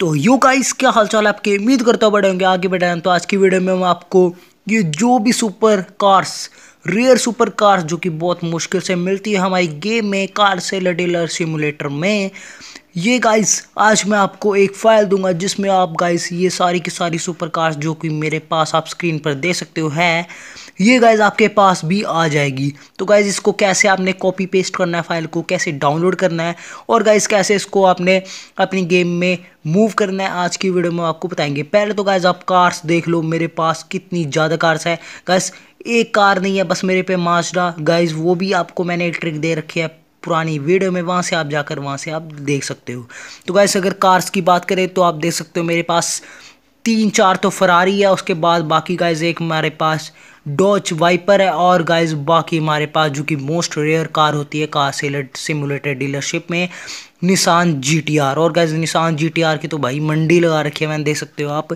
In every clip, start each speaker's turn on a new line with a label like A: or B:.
A: तो यू का क्या हालचाल आपके उम्मीद करता बढ़े होंगे आगे बढ़ाए तो आज की वीडियो में हम आपको ये जो भी super cars rare super cars जो कि बहुत मुश्किल से मिलती है हमारी गेम में कार सेलर डीलर सिमुलेटर में ये गाइस आज मैं आपको एक फ़ाइल दूंगा जिसमें आप गाइस ये सारी की सारी सुपर कार्स जो कि मेरे पास आप स्क्रीन पर दे सकते हो हैं ये गाइस आपके पास भी आ जाएगी तो गाइस इसको कैसे आपने कॉपी पेस्ट करना है फ़ाइल को कैसे डाउनलोड करना है और गाइस कैसे इसको आपने अपनी गेम में मूव करना है आज की वीडियो में आपको बताएंगे पहले तो गाइज आप कार्स देख लो मेरे पास कितनी ज़्यादा कार्स है गाइस एक कार नहीं है बस मेरे पे माजरा गाइज वो भी आपको मैंने ट्रिक दे रखी है पुरानी वीडियो में वहाँ से आप जाकर वहाँ से आप देख सकते हो तो गाइज़ अगर कार्स की बात करें तो आप देख सकते हो मेरे पास तीन चार तो फरारी है उसके बाद बाकी गाइज एक हमारे पास डॉच वाइपर है और गाइज बाकी हमारे पास जो कि मोस्ट रेयर कार होती है कार सिमुलेटर डीलरशिप में निशान जी टी आर और guys Nissan G T are की तो भाई मंडी लगा रखी है मैंने देख सकते हो आप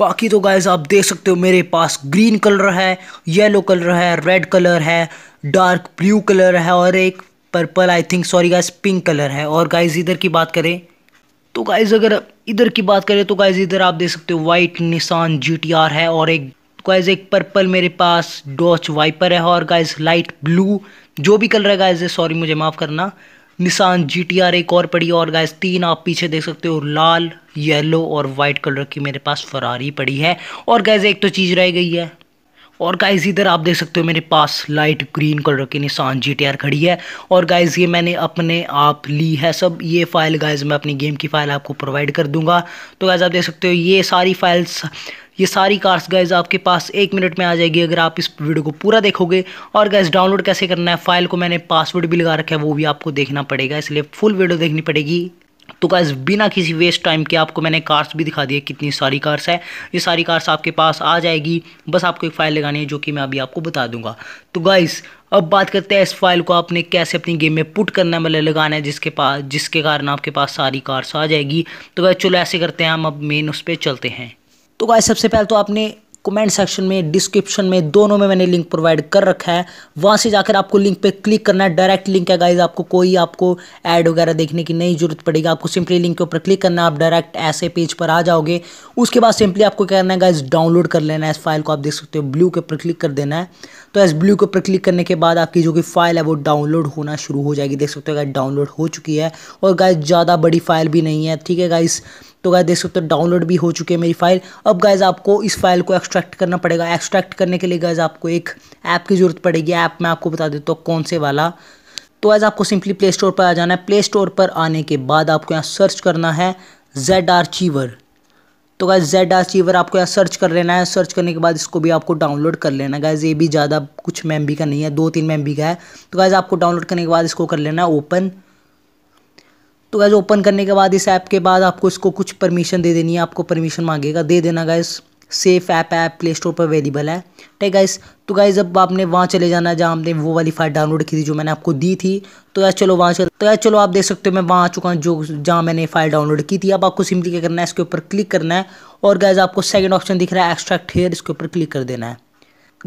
A: बाकी तो गाइज आप देख सकते हो मेरे पास ग्रीन कलर है येलो कलर है रेड कलर है डार्क ब्लू कलर है और एक purple I think sorry guys pink colour है और गाइज इधर की बात करें तो गाइज अगर इधर की बात करें तो गाइज इधर आप देख सकते हो वाइट निशान जी है और एक गाइज एक पर्पल मेरे पास डॉच वाइपर है और गाइज लाइट ब्लू जो भी कलर है गाइज सॉरी मुझे माफ़ करना निशान जी एक और पड़ी और गाइज तीन आप पीछे देख सकते हो लाल येलो और वाइट कलर की मेरे पास फरारी पड़ी है और गैज एक तो चीज़ रह गई है और गाइज इधर आप देख सकते हो मेरे पास लाइट ग्रीन कलर की निशान जी खड़ी है और गाइज ये मैंने अपने आप ली है सब ये फाइल गाइज मैं अपनी गेम की फ़ाइल आपको प्रोवाइड कर दूंगा तो गाइज आप देख सकते हो ये सारी फाइल्स ये सारी कार्स गाइज आपके पास एक मिनट में आ जाएगी अगर आप इस वीडियो को पूरा देखोगे और गाइज डाउनलोड कैसे करना है फाइल को मैंने पासवर्ड भी लगा रखा है वो भी आपको देखना पड़ेगा इसलिए फुल वीडियो देखनी पड़ेगी तो गाइज बिना किसी वेस्ट टाइम के आपको मैंने कार्स भी दिखा दिए कितनी सारी कार्स है ये सारी कार्स आपके पास आ जाएगी बस आपको एक फ़ाइल लगानी है जो कि मैं अभी आपको बता दूंगा तो गाइज़ अब बात करते हैं इस फाइल को आपने कैसे अपनी गेम में पुट करना है मतलब लगाना है जिसके पास जिसके कारण आपके पास सारी कार्स आ जाएगी तो गाइज चलो ऐसे करते हैं हम अब मेन उस पर चलते हैं तो गाइज सबसे पहले तो आपने कमेंट सेक्शन में डिस्क्रिप्शन में दोनों में मैंने लिंक प्रोवाइड कर रखा है वहाँ से जाकर आपको लिंक पे क्लिक करना है डायरेक्ट लिंक है गाइज आपको कोई आपको ऐड वगैरह देखने की नहीं जरूरत पड़ेगी आपको सिंपली लिंक के ऊपर क्लिक करना है आप डायरेक्ट ऐसे पेज पर आ जाओगे उसके बाद सिंपली आपको क्या करना है गाइज डाउनलोड कर लेना है इस फाइल को आप देख सकते हो ब्लू के ऊपर क्लिक कर देना है तो इस ब्लू के ऊपर क्लिक करने के बाद आपकी जो कि फाइल है वो डाउनलोड होना शुरू हो जाएगी देख सकते हो गाइज डाउनलोड हो चुकी है और गाइज ज़्यादा बड़ी फाइल भी नहीं है ठीक है गाइज तो गाय देख सकते हो डाउनलोड भी हो चुकी है मेरी फाइल अब गाइज आपको इस फाइल को एक्सट्रैक्ट करना पड़ेगा एक्सट्रैक्ट करने के लिए गाइज आपको एक ऐप की ज़रूरत पड़ेगी ऐप मैं आपको बता देता हूँ कौन से वाला तो आज आपको सिंपली प्ले स्टोर पर आ जाना है प्ले स्टोर पर आने के बाद आपको यहाँ सर्च करना है जेड आर चीवर तो गाय जेड आर चीवर आपको यहाँ सर्च कर लेना है सर्च करने के बाद इसको भी आपको डाउनलोड कर लेना गायज गाइज ये भी ज़्यादा कुछ मेम का नहीं है दो तीन मेम का है तो गाइज आपको डाउनलोड करने के बाद इसको कर लेना है ओपन तो गैज़ ओपन करने के बाद इस ऐप के बाद आपको इसको कुछ परमिशन दे देनी है आपको परमिशन मांगेगा दे देना gas safe app app play store पर अवेलेबल है ठीक गाइस तो गाइस अब आपने वहाँ चले जाना है जहाँ आपने वो वाली फाइल डाउनलोड की थी जो मैंने आपको दी थी तो यार चलो वहाँ चल तो यार चलो आप देख सकते हो मैं वहाँ आ चुका हूँ जो जहाँ मैंने फाइल डाउनलोड की थी अब आपको सिंपली क्या करना है इसके ऊपर क्लिक करना है और गाइज आपको सेकेंड ऑप्शन दिख रहा है एक्स्ट्रैक्ट हेयर इसके ऊपर क्लिक कर देना है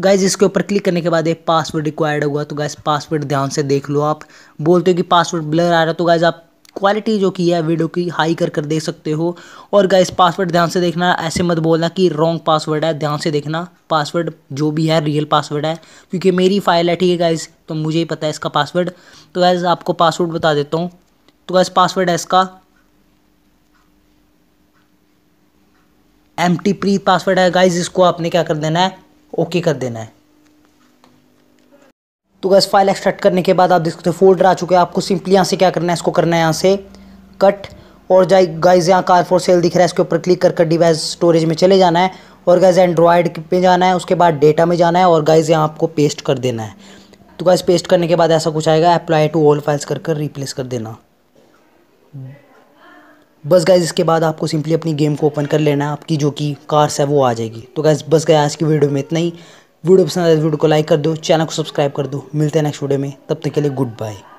A: गाइज इसके ऊपर क्लिक करने के बाद एक पासवर्ड रिक्वायर्ड हुआ तो गाइज पासवर्ड ध्यान से देख लो आप बोलते हो कि पासवर्ड ब्लर आ रहा है तो गाइज आप क्वालिटी जो की है वीडियो की हाई कर कर देख सकते हो और गाइस पासवर्ड ध्यान से देखना ऐसे मत बोलना कि रॉन्ग पासवर्ड है ध्यान से देखना पासवर्ड जो भी है रियल पासवर्ड है क्योंकि मेरी फाइल है ठीक है गाइस तो मुझे ही पता है इसका पासवर्ड तो गाइज आपको पासवर्ड बता देता हूँ तो गैस पासवर्ड है इसका एम टी प्री पासवर्ड है गाइज इसको आपने क्या कर देना है ओके कर देना है तो गैस फाइल एक्सट्रैक्ट करने के बाद आप देख सकते हो फोल्डर आ चुके हैं आपको सिंपली यहाँ से क्या करना है इसको करना है यहाँ से कट और जाए गाइज यहाँ कार फॉर सेल दिख रहा है इसके ऊपर क्लिक कर डिवाइस स्टोरेज में चले जाना है और गाइज एंड्रॉयड पे जाना है उसके बाद डेटा में जाना है और गाइज यहाँ आपको पेस्ट कर देना है तो गाइज पेस्ट करने के बाद ऐसा कुछ आएगा अप्लाई टू ऑल फाइल्स कर कर रिप्लेस कर देना बस गाइज इसके बाद आपको सिंपली अपनी गेम को ओपन कर लेना है आपकी जो कि कार्स है वो आ जाएगी तो गाइज बस गए आज की वीडियो में इतना ही वीडियो पसंद आए तो वीडियो को लाइक कर दो चैनल को सब्सक्राइब कर दो मिलते हैं नेक्स्ट वीडियो में तब तक के लिए गुड बाय